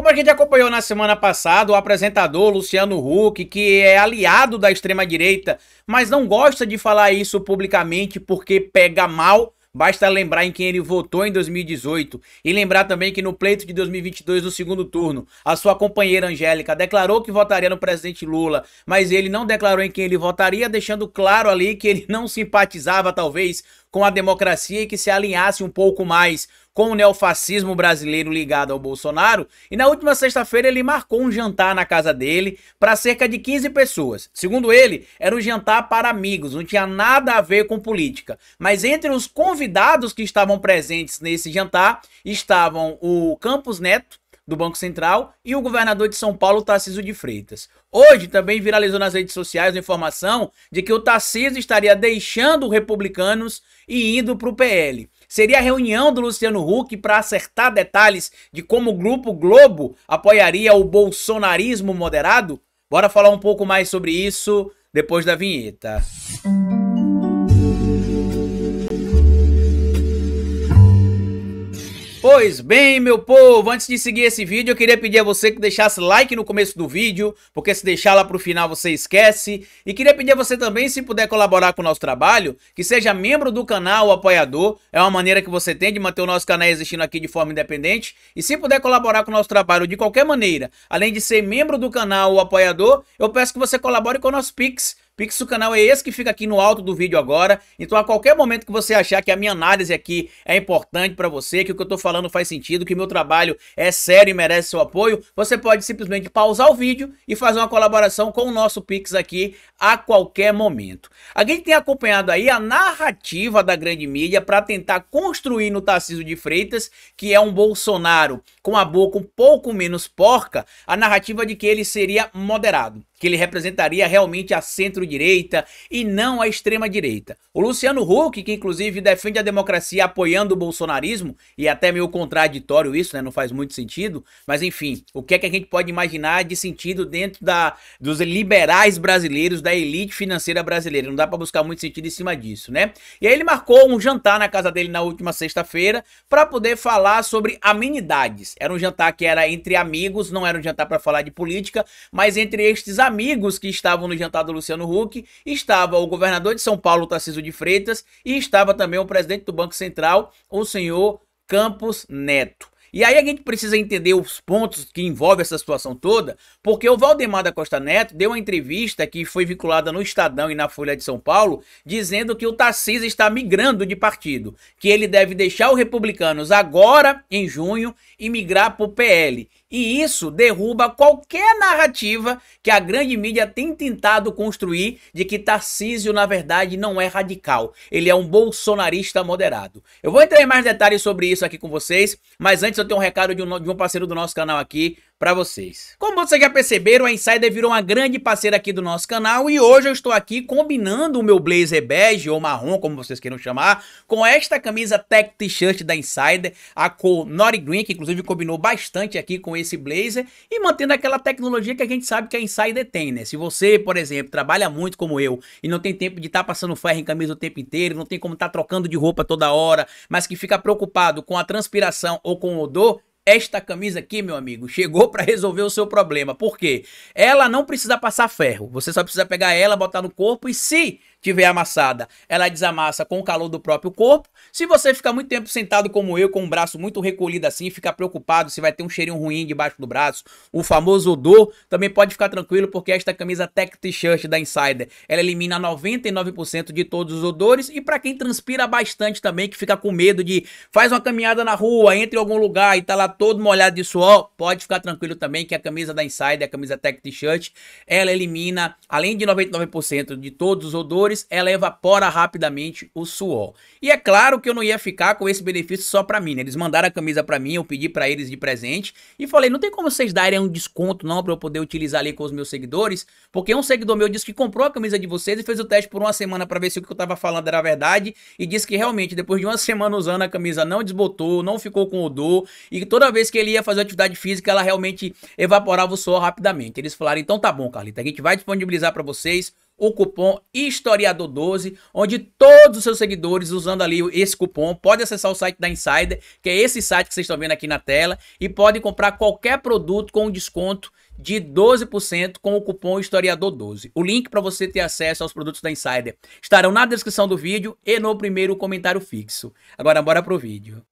Como a gente acompanhou na semana passada, o apresentador Luciano Huck, que é aliado da extrema-direita, mas não gosta de falar isso publicamente porque pega mal. Basta lembrar em quem ele votou em 2018 e lembrar também que no pleito de 2022 do segundo turno, a sua companheira Angélica declarou que votaria no presidente Lula, mas ele não declarou em quem ele votaria, deixando claro ali que ele não simpatizava talvez com a democracia e que se alinhasse um pouco mais com o neofascismo brasileiro ligado ao Bolsonaro, e na última sexta-feira ele marcou um jantar na casa dele para cerca de 15 pessoas. Segundo ele, era um jantar para amigos, não tinha nada a ver com política. Mas entre os convidados que estavam presentes nesse jantar estavam o Campos Neto, do Banco Central e o governador de São Paulo, Tarcísio de Freitas. Hoje também viralizou nas redes sociais a informação de que o Tarcísio estaria deixando os republicanos e indo para o PL. Seria a reunião do Luciano Huck para acertar detalhes de como o Grupo Globo apoiaria o bolsonarismo moderado? Bora falar um pouco mais sobre isso depois da vinheta. Música Pois bem, meu povo, antes de seguir esse vídeo, eu queria pedir a você que deixasse like no começo do vídeo, porque se deixar lá para o final você esquece. E queria pedir a você também, se puder colaborar com o nosso trabalho, que seja membro do canal o apoiador. É uma maneira que você tem de manter o nosso canal existindo aqui de forma independente. E se puder colaborar com o nosso trabalho de qualquer maneira, além de ser membro do canal o apoiador, eu peço que você colabore com o nosso Pix canal é esse que fica aqui no alto do vídeo agora, então a qualquer momento que você achar que a minha análise aqui é importante para você, que o que eu tô falando faz sentido, que meu trabalho é sério e merece seu apoio, você pode simplesmente pausar o vídeo e fazer uma colaboração com o nosso Pix aqui a qualquer momento. A gente tem acompanhado aí a narrativa da grande mídia para tentar construir no Tarcísio de Freitas, que é um Bolsonaro com a boca um pouco menos porca, a narrativa de que ele seria moderado que ele representaria realmente a centro-direita e não a extrema-direita. O Luciano Huck, que inclusive defende a democracia apoiando o bolsonarismo, e é até meio contraditório isso, né? Não faz muito sentido, mas enfim, o que é que a gente pode imaginar de sentido dentro da, dos liberais brasileiros, da elite financeira brasileira? Não dá para buscar muito sentido em cima disso, né? E aí ele marcou um jantar na casa dele na última sexta-feira para poder falar sobre amenidades. Era um jantar que era entre amigos, não era um jantar para falar de política, mas entre estes amigos amigos que estavam no jantar do Luciano Huck, estava o governador de São Paulo, Tarcísio de Freitas, e estava também o presidente do Banco Central, o senhor Campos Neto. E aí a gente precisa entender os pontos que envolvem essa situação toda, porque o Valdemar da Costa Neto deu uma entrevista que foi vinculada no Estadão e na Folha de São Paulo, dizendo que o Tarcísio está migrando de partido, que ele deve deixar os republicanos agora, em junho, e migrar para o PL. E isso derruba qualquer narrativa que a grande mídia tem tentado construir de que Tarcísio, na verdade, não é radical. Ele é um bolsonarista moderado. Eu vou entrar em mais detalhes sobre isso aqui com vocês, mas antes eu tenho um recado de um, de um parceiro do nosso canal aqui, para vocês. Como vocês já perceberam, a Insider virou uma grande parceira aqui do nosso canal e hoje eu estou aqui combinando o meu blazer bege ou marrom, como vocês queiram chamar, com esta camisa tech t-shirt da Insider, a cor Nori Green, que inclusive combinou bastante aqui com esse blazer e mantendo aquela tecnologia que a gente sabe que a Insider tem, né? Se você, por exemplo, trabalha muito como eu e não tem tempo de estar tá passando ferro em camisa o tempo inteiro, não tem como estar tá trocando de roupa toda hora, mas que fica preocupado com a transpiração ou com o odor, esta camisa aqui, meu amigo, chegou para resolver o seu problema. Por quê? Ela não precisa passar ferro. Você só precisa pegar ela, botar no corpo e se tiver amassada, ela desamassa com o calor do próprio corpo. Se você ficar muito tempo sentado como eu, com o braço muito recolhido assim, ficar preocupado se vai ter um cheirinho ruim debaixo do braço, o famoso odor, também pode ficar tranquilo porque esta camisa Tech T-shirt da Insider, ela elimina 99% de todos os odores e para quem transpira bastante também, que fica com medo de faz uma caminhada na rua, entra em algum lugar e tá lá todo molhado de suor, pode ficar tranquilo também que a camisa da Insider, a camisa Tech T-shirt, ela elimina além de 99% de todos os odores ela evapora rapidamente o suor. E é claro que eu não ia ficar com esse benefício só para mim, né? Eles mandaram a camisa para mim, eu pedi para eles de presente e falei, não tem como vocês darem um desconto não para eu poder utilizar ali com os meus seguidores, porque um seguidor meu disse que comprou a camisa de vocês e fez o teste por uma semana para ver se o que eu tava falando era verdade e disse que realmente depois de uma semana usando a camisa não desbotou, não ficou com odor e toda vez que ele ia fazer atividade física ela realmente evaporava o suor rapidamente. Eles falaram, então tá bom, Carlita, a gente vai disponibilizar para vocês o cupom historiador12, onde todos os seus seguidores usando ali esse cupom podem acessar o site da Insider, que é esse site que vocês estão vendo aqui na tela, e podem comprar qualquer produto com um desconto de 12% com o cupom historiador12. O link para você ter acesso aos produtos da Insider estarão na descrição do vídeo e no primeiro comentário fixo. Agora bora pro vídeo.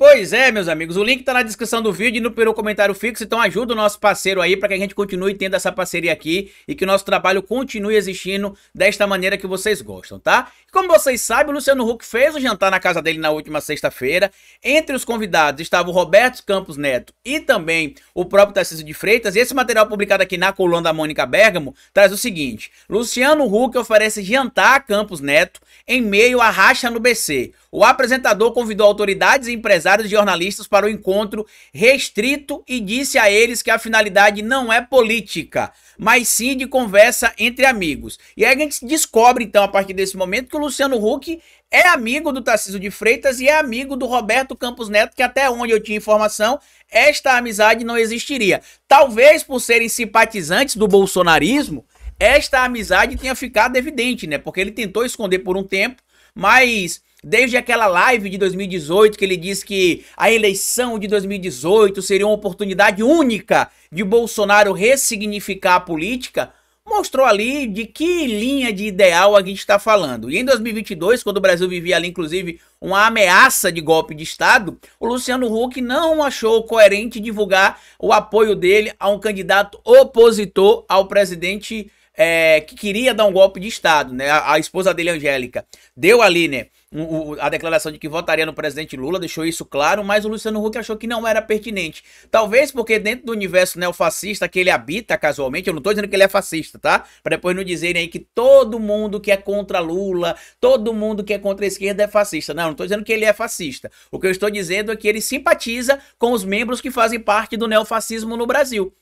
Pois é, meus amigos, o link tá na descrição do vídeo e no primeiro comentário fixo, então ajuda o nosso parceiro aí para que a gente continue tendo essa parceria aqui e que o nosso trabalho continue existindo desta maneira que vocês gostam, tá? como vocês sabem, o Luciano Huck fez o jantar na casa dele na última sexta-feira. Entre os convidados estava o Roberto Campos Neto e também o próprio Tarcísio de Freitas. E esse material publicado aqui na coluna da Mônica Bergamo traz o seguinte: Luciano Huck oferece jantar a Campos Neto em meio à racha no BC. O apresentador convidou autoridades e empresários empresários e jornalistas para o um encontro restrito e disse a eles que a finalidade não é política, mas sim de conversa entre amigos. E aí a gente descobre, então, a partir desse momento, que o Luciano Huck é amigo do Tarcísio de Freitas e é amigo do Roberto Campos Neto, que até onde eu tinha informação, esta amizade não existiria. Talvez por serem simpatizantes do bolsonarismo, esta amizade tenha ficado evidente, né? Porque ele tentou esconder por um tempo, mas Desde aquela live de 2018 que ele disse que a eleição de 2018 seria uma oportunidade única de Bolsonaro ressignificar a política, mostrou ali de que linha de ideal a gente está falando. E em 2022, quando o Brasil vivia ali, inclusive, uma ameaça de golpe de Estado, o Luciano Huck não achou coerente divulgar o apoio dele a um candidato opositor ao presidente é, que queria dar um golpe de Estado, né? A, a esposa dele, Angélica, deu ali, né? o, a declaração de que votaria no presidente Lula, deixou isso claro, mas o Luciano Huck achou que não era pertinente. Talvez porque dentro do universo neofascista que ele habita casualmente, eu não estou dizendo que ele é fascista, tá? Para depois não dizerem aí que todo mundo que é contra Lula, todo mundo que é contra a esquerda é fascista. Não, não estou dizendo que ele é fascista. O que eu estou dizendo é que ele simpatiza com os membros que fazem parte do neofascismo no Brasil.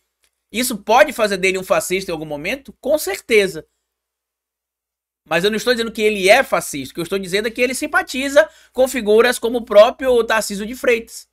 Isso pode fazer dele um fascista em algum momento? Com certeza. Mas eu não estou dizendo que ele é fascista. O que eu estou dizendo é que ele simpatiza com figuras como o próprio Tarcísio de Freitas,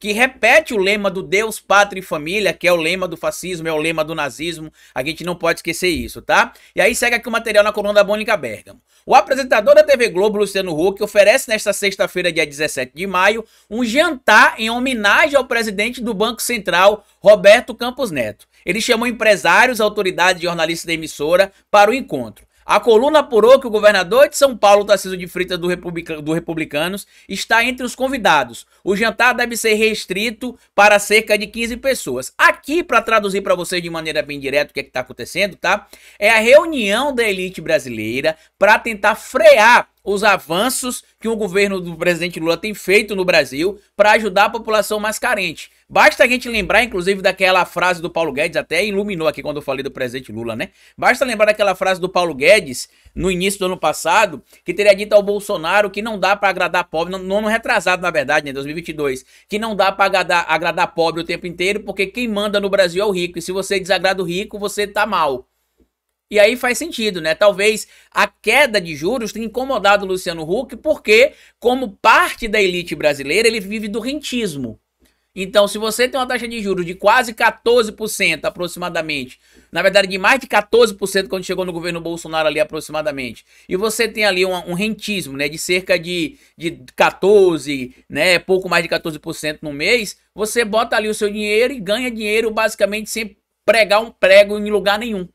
que repete o lema do Deus, Pátria e Família, que é o lema do fascismo, é o lema do nazismo. A gente não pode esquecer isso, tá? E aí segue aqui o material na coluna da Mônica Bergamo. O apresentador da TV Globo, Luciano Huck, oferece nesta sexta-feira, dia 17 de maio, um jantar em homenagem ao presidente do Banco Central, Roberto Campos Neto. Ele chamou empresários, autoridades e jornalistas da emissora para o encontro. A coluna apurou que o governador de São Paulo, Tarcísio de Freitas, do, Republica, do Republicanos, está entre os convidados. O jantar deve ser restrito para cerca de 15 pessoas. Aqui, para traduzir para vocês de maneira bem direta o que é está acontecendo, tá? É a reunião da elite brasileira para tentar frear os avanços que o governo do presidente Lula tem feito no Brasil para ajudar a população mais carente. Basta a gente lembrar, inclusive, daquela frase do Paulo Guedes, até iluminou aqui quando eu falei do presidente Lula, né? Basta lembrar daquela frase do Paulo Guedes no início do ano passado, que teria dito ao Bolsonaro que não dá para agradar pobre, no ano retrasado, na verdade, né? em né, 2022, que não dá para agradar, agradar pobre o tempo inteiro, porque quem manda no Brasil é o rico, e se você desagrada o rico, você tá mal. E aí faz sentido, né? Talvez a queda de juros tenha incomodado o Luciano Huck, porque, como parte da elite brasileira, ele vive do rentismo. Então, se você tem uma taxa de juros de quase 14% aproximadamente, na verdade de mais de 14% quando chegou no governo Bolsonaro ali aproximadamente, e você tem ali um, um, rentismo, né, de cerca de, de 14, né, pouco mais de 14% no mês, você bota ali o seu dinheiro e ganha dinheiro basicamente sem pregar um prego em lugar nenhum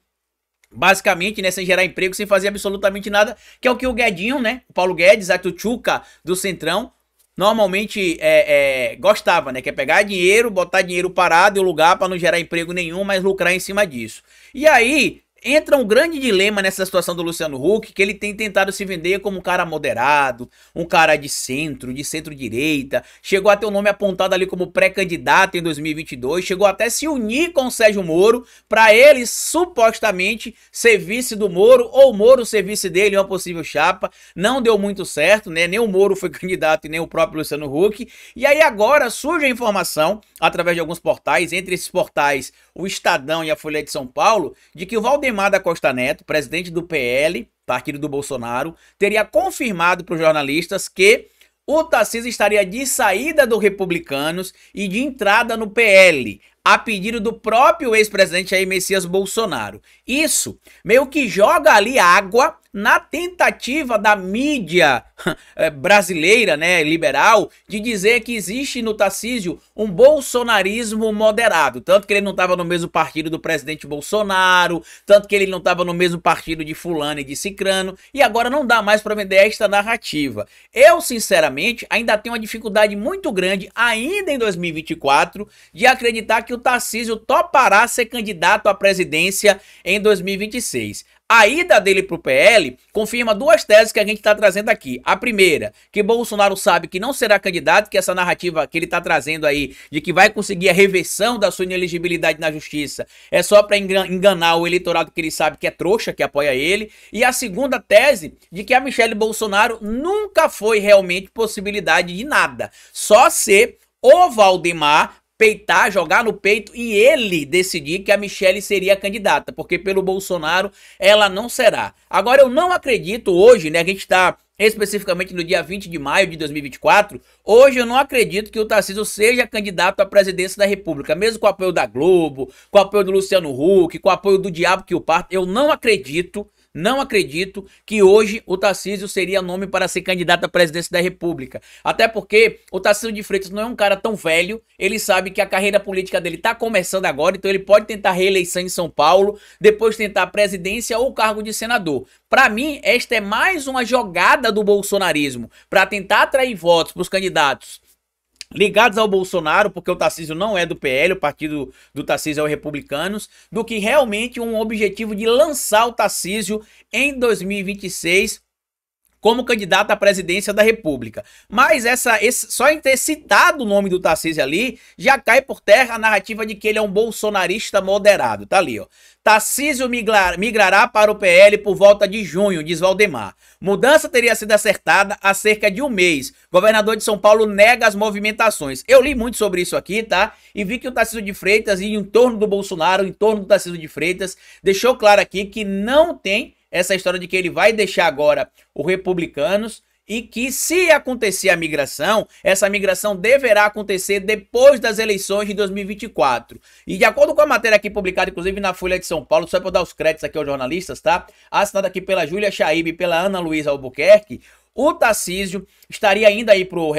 basicamente, né, sem gerar emprego, sem fazer absolutamente nada, que é o que o Guedinho, né, o Paulo Guedes, a Tuchuca do Centrão, normalmente é, é, gostava, né, que é pegar dinheiro, botar dinheiro parado em um lugar para não gerar emprego nenhum, mas lucrar em cima disso. E aí, entra um grande dilema nessa situação do Luciano Huck, que ele tem tentado se vender como um cara moderado, um cara de centro, de centro-direita, chegou a ter o um nome apontado ali como pré-candidato em 2022, chegou até se unir com o Sérgio Moro para ele supostamente ser vice do Moro ou Moro ser vice dele em uma possível chapa. Não deu muito certo, né? Nem o Moro foi candidato e nem o próprio Luciano Huck. E aí agora surge a informação através de alguns portais, entre esses portais o Estadão e a Folha de São Paulo de que o Valdemar da Costa Neto, presidente do PL, partido do Bolsonaro, teria confirmado para os jornalistas que o Tarcísio estaria de saída do Republicanos e de entrada no PL, a pedido do próprio ex-presidente Jair Messias Bolsonaro. Isso meio que joga ali água na tentativa da mídia eh, brasileira, né, liberal, de dizer que existe no Tarcísio um bolsonarismo moderado. Tanto que ele não estava no mesmo partido do presidente Bolsonaro, tanto que ele não estava no mesmo partido de Fulano e de Cicrano, e agora não dá mais para vender esta narrativa. Eu, sinceramente, ainda tenho uma dificuldade muito grande, ainda em 2024, de acreditar que o Tarcísio topará ser candidato à presidência em em 2026. A ida dele para o PL confirma duas teses que a gente está trazendo aqui. A primeira, que Bolsonaro sabe que não será candidato, que essa narrativa que ele está trazendo aí de que vai conseguir a reversão da sua ineligibilidade na justiça é só para enganar o eleitorado que ele sabe que é trouxa, que apoia ele. E a segunda tese de que a Michelle Bolsonaro nunca foi realmente possibilidade de nada, só ser o Valdemar peitar, jogar no peito e ele decidir que a Michelle seria a candidata, porque pelo Bolsonaro ela não será. Agora, eu não acredito hoje, né? A gente está especificamente no dia 20 de maio de 2024, hoje eu não acredito que o Tarcísio seja candidato à presidência da República, mesmo com o apoio da Globo, com o apoio do Luciano Huck, com o apoio do diabo que o parto, eu não acredito não acredito que hoje o Tarcísio seria nome para ser candidato à presidência da República. Até porque o Tarcísio de Freitas não é um cara tão velho, ele sabe que a carreira política dele está começando agora, então ele pode tentar reeleição em São Paulo, depois tentar a presidência ou o cargo de senador. Para mim, esta é mais uma jogada do bolsonarismo para tentar atrair votos para os candidatos ligados ao Bolsonaro, porque o Tarcísio não é do PL, o partido do Tarcísio é o Republicanos, do que realmente um objetivo de lançar o Tarcísio em 2026 como candidato à presidência da República. Mas essa, esse, só em ter citado o nome do Tarcísio ali, já cai por terra a narrativa de que ele é um bolsonarista moderado. Tá ali, ó. Tarcísio migrar, migrará para o PL por volta de junho, diz Valdemar. Mudança teria sido acertada há cerca de um mês. Governador de São Paulo nega as movimentações. Eu li muito sobre isso aqui, tá? E vi que o Tarcísio de Freitas e em torno do Bolsonaro, em torno do Tarcísio de Freitas, deixou claro aqui que não tem essa história de que ele vai deixar agora os republicanos e que se acontecer a migração, essa migração deverá acontecer depois das eleições de 2024. E de acordo com a matéria aqui publicada, inclusive na Folha de São Paulo, só para dar os créditos aqui aos jornalistas, tá? Assinada aqui pela Júlia Chaib e pela Ana Luísa Albuquerque, o Tarcísio estaria ainda aí pro,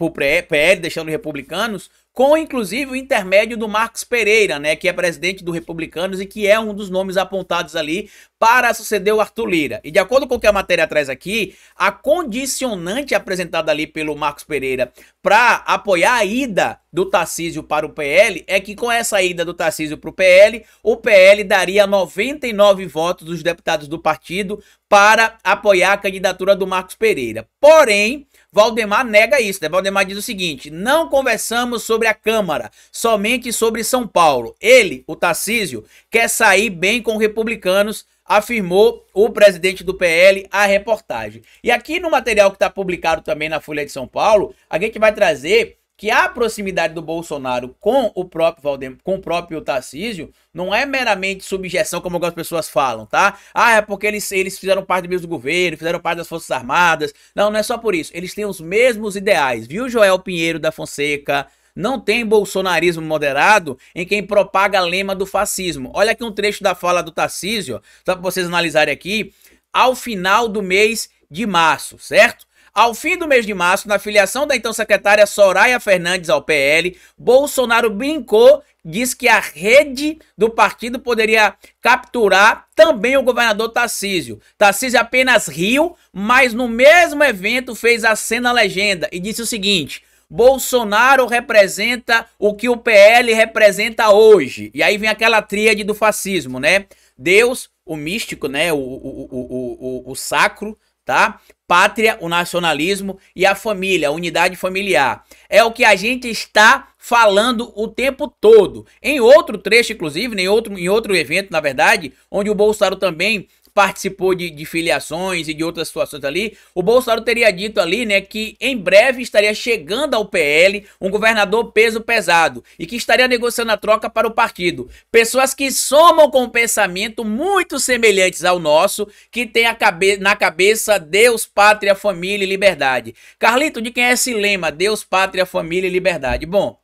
o PL, deixando os republicanos, com inclusive o intermédio do Marcos Pereira, né, que é presidente do Republicanos e que é um dos nomes apontados ali para suceder o Arthur Lira. E de acordo com o que a matéria traz aqui, a condicionante apresentada ali pelo Marcos Pereira para apoiar a ida do Tarcísio para o PL é que com essa ida do Tarcísio para o PL, o PL daria 99 votos dos deputados do partido para apoiar a candidatura do Marcos Pereira. Porém, Valdemar nega isso, né? Valdemar diz o seguinte: não conversamos sobre a Câmara, somente sobre São Paulo. Ele, o Tarcísio, quer sair bem com republicanos, afirmou o presidente do PL à reportagem. E aqui no material que está publicado também na Folha de São Paulo, a gente vai trazer que a proximidade do Bolsonaro com o próprio Valdem, com o próprio Tarcísio, não é meramente subjeção, como algumas pessoas falam, tá? Ah, é porque eles, eles fizeram parte do mesmo governo, fizeram parte das Forças Armadas. Não, não é só por isso. Eles têm os mesmos ideais, viu, Joel Pinheiro da Fonseca? Não tem bolsonarismo moderado em quem propaga a lema do fascismo. Olha aqui um trecho da fala do Tarcísio, só para vocês analisarem aqui, ao final do mês de março, certo? Ao fim do mês de março, na filiação da então secretária Soraya Fernandes ao PL, Bolsonaro brincou, diz que a rede do partido poderia capturar também o governador Tarcísio. Tarcísio apenas riu, mas no mesmo evento fez a cena legenda e disse o seguinte: Bolsonaro representa o que o PL representa hoje. E aí vem aquela tríade do fascismo, né? Deus, o místico, né? O, o, o, o, o sacro, tá? pátria, o nacionalismo e a família, a unidade familiar. É o que a gente está falando o tempo todo. Em outro trecho, inclusive, em outro, em outro evento, na verdade, onde o Bolsonaro também participou de, de, filiações e de outras situações ali, o Bolsonaro teria dito ali, né, que em breve estaria chegando ao PL um governador peso pesado e que estaria negociando a troca para o partido. Pessoas que somam com um pensamento muito semelhantes ao nosso, que tem a cabe na cabeça Deus, pátria, família e liberdade. Carlito, de quem é esse lema? Deus, pátria, família e liberdade. Bom,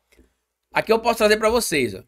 aqui eu posso trazer para vocês, ó.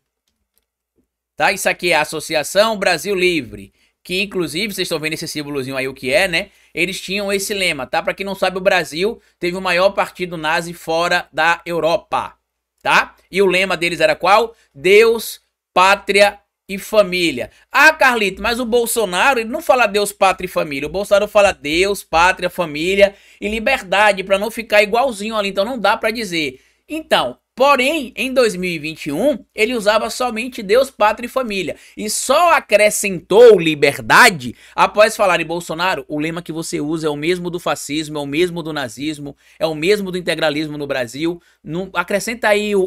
Tá? Isso aqui é a Associação Brasil Livre que inclusive vocês estão vendo esse símbolozinho aí o que é, né? Eles tinham esse lema, tá? Para quem não sabe, o Brasil teve o maior partido nazi fora da Europa, tá? E o lema deles era qual? Deus, pátria e família. Ah, Carlito, mas o Bolsonaro ele não fala Deus, pátria e família. O Bolsonaro fala Deus, pátria, família e liberdade para não ficar igualzinho ali, então não dá para dizer. Então, Porém, em 2021, ele usava somente Deus, Pátria e Família e só acrescentou liberdade após falar em Bolsonaro. O lema que você usa é o mesmo do fascismo, é o mesmo do nazismo, é o mesmo do integralismo no Brasil. Não, acrescenta aí o, o,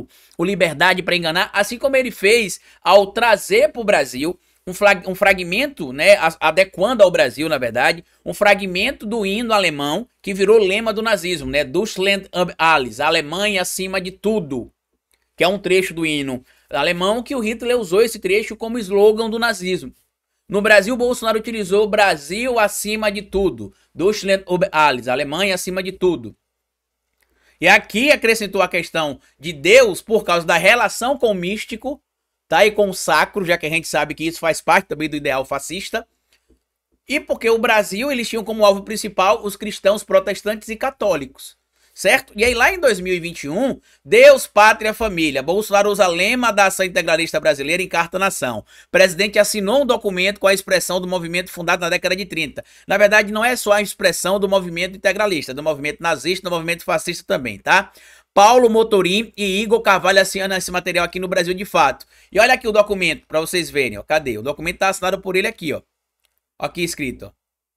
o, o liberdade para enganar, assim como ele fez ao trazer para o Brasil um, flag, um fragmento, né, adequando ao Brasil, na verdade, um fragmento do hino alemão que virou lema do nazismo, né, Deutschland ab alles, Alemanha acima de tudo, que é um trecho do hino alemão que o Hitler usou esse trecho como slogan do nazismo. No Brasil, Bolsonaro utilizou Brasil acima de tudo, Deutschland ob alles, Alemanha acima de tudo. E aqui acrescentou a questão de Deus por causa da relação com o místico, tá? E com o sacro, já que a gente sabe que isso faz parte também do ideal fascista. E porque o Brasil, eles tinham como alvo principal os cristãos, protestantes e católicos, certo? E aí lá em 2021, Deus, Pátria, Família, Bolsonaro usa lema da ação integralista brasileira em carta nação. O presidente assinou um documento com a expressão do movimento fundado na década de 30. Na verdade, não é só a expressão do movimento integralista, do movimento nazista, do movimento fascista também, tá? Paulo Motorim e Igor Carvalho assinando esse material aqui no Brasil de fato. E olha aqui o documento para vocês verem, ó. Cadê? O documento tá assinado por ele aqui, ó. Aqui escrito, ó.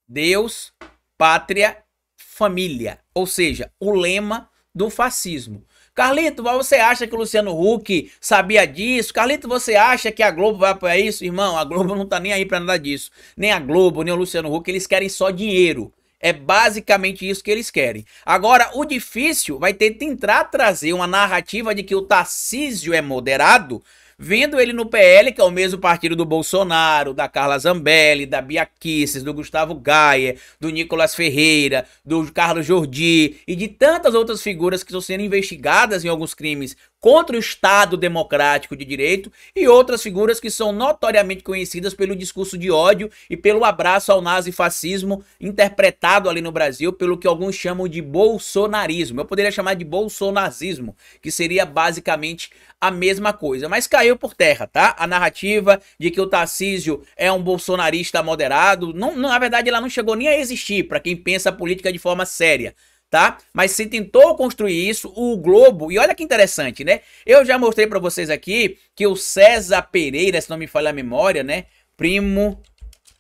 Deus, pátria, família. Ou seja, o lema do fascismo. Carlito, você acha que o Luciano Huck sabia disso? Carlito, você acha que a Globo vai apoiar isso? Irmão, a Globo não tá nem aí para nada disso. Nem a Globo, nem o Luciano Huck, eles querem só dinheiro. É basicamente isso que eles querem. Agora, o difícil vai ter tentar trazer uma narrativa de que o Tarcísio é moderado, vendo ele no PL, que é o mesmo partido do Bolsonaro, da Carla Zambelli, da Bia Kisses, do Gustavo Gaia, do Nicolas Ferreira, do Carlos Jordi e de tantas outras figuras que estão sendo investigadas em alguns crimes contra o Estado democrático de direito e outras figuras que são notoriamente conhecidas pelo discurso de ódio e pelo abraço ao nazifascismo interpretado ali no Brasil pelo que alguns chamam de bolsonarismo. Eu poderia chamar de bolsonazismo, que seria basicamente a mesma coisa, mas caiu por terra, tá? A narrativa de que o Tarcísio é um bolsonarista moderado, não, não na verdade ela não chegou nem a existir para quem pensa a política de forma séria tá? Mas se tentou construir isso, o Globo, e olha que interessante, né? Eu já mostrei para vocês aqui que o César Pereira, se não me falha a memória, né? Primo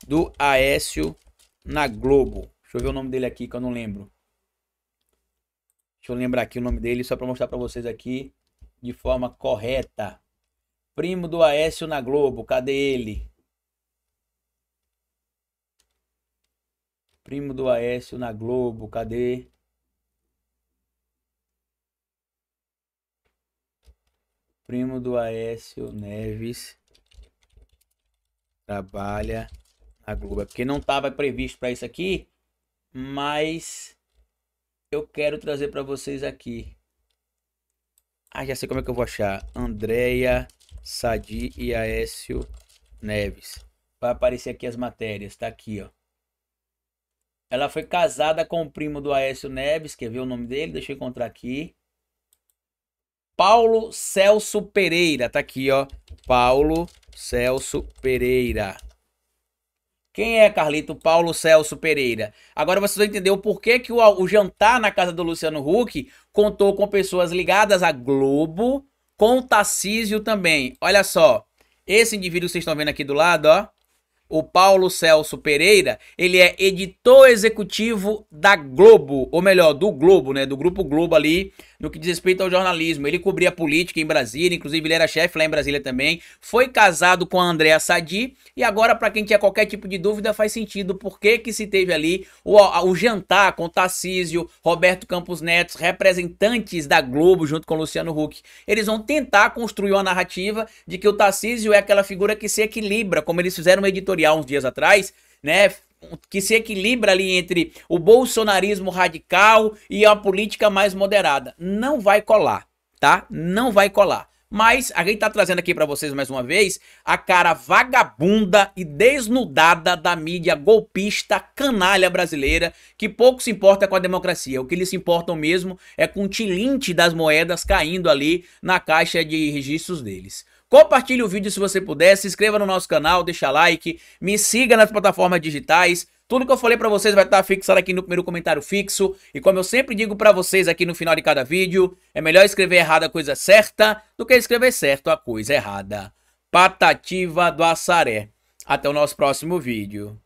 do Aécio na Globo. Deixa eu ver o nome dele aqui que eu não lembro. Deixa eu lembrar aqui o nome dele só para mostrar para vocês aqui de forma correta. Primo do Aécio na Globo, cadê ele? Primo do Aécio na Globo, cadê? primo do Aécio Neves trabalha na Globo. É porque não estava previsto para isso aqui, mas eu quero trazer para vocês aqui. Ah, já sei como é que eu vou achar. Andréia Sadi e Aécio Neves. Vai aparecer aqui as matérias, está aqui, ó. Ela foi casada com o primo do Aécio Neves, quer ver o nome dele? Deixa eu encontrar aqui. Paulo Celso Pereira. Tá aqui, ó. Paulo Celso Pereira. Quem é, Carlito? Paulo Celso Pereira. Agora vocês vão entender o porquê que o, o jantar na casa do Luciano Huck contou com pessoas ligadas à Globo, com o Tarcísio também. Olha só, esse indivíduo que vocês estão vendo aqui do lado, ó, o Paulo Celso Pereira, ele é editor executivo da Globo, ou melhor, do Globo, né, do Grupo Globo ali, no que diz respeito ao jornalismo. Ele cobria política em Brasília, inclusive ele era chefe lá em Brasília também. Foi casado com a Andréa Sadi. E agora, para quem tinha qualquer tipo de dúvida, faz sentido por que, que se teve ali o, o jantar com Tarcísio, Roberto Campos Neto, representantes da Globo junto com Luciano Huck. Eles vão tentar construir uma narrativa de que o Tarcísio é aquela figura que se equilibra, como eles fizeram um editorial uns dias atrás, né? que se equilibra ali entre o bolsonarismo radical e a política mais moderada. Não vai colar, tá? Não vai colar. Mas a gente tá trazendo aqui para vocês mais uma vez a cara vagabunda e desnudada da mídia golpista canalha brasileira, que pouco se importa com a democracia. O que eles se importam mesmo é com o tilinte das moedas caindo ali na caixa de registros deles. Compartilhe o vídeo se você puder, se inscreva no nosso canal, deixa like, me siga nas plataformas digitais. Tudo que eu falei para vocês vai estar fixado aqui no primeiro comentário fixo. E como eu sempre digo para vocês aqui no final de cada vídeo, é melhor escrever errada a coisa certa do que escrever certo a coisa errada. Patativa do Assaré. Até o nosso próximo vídeo.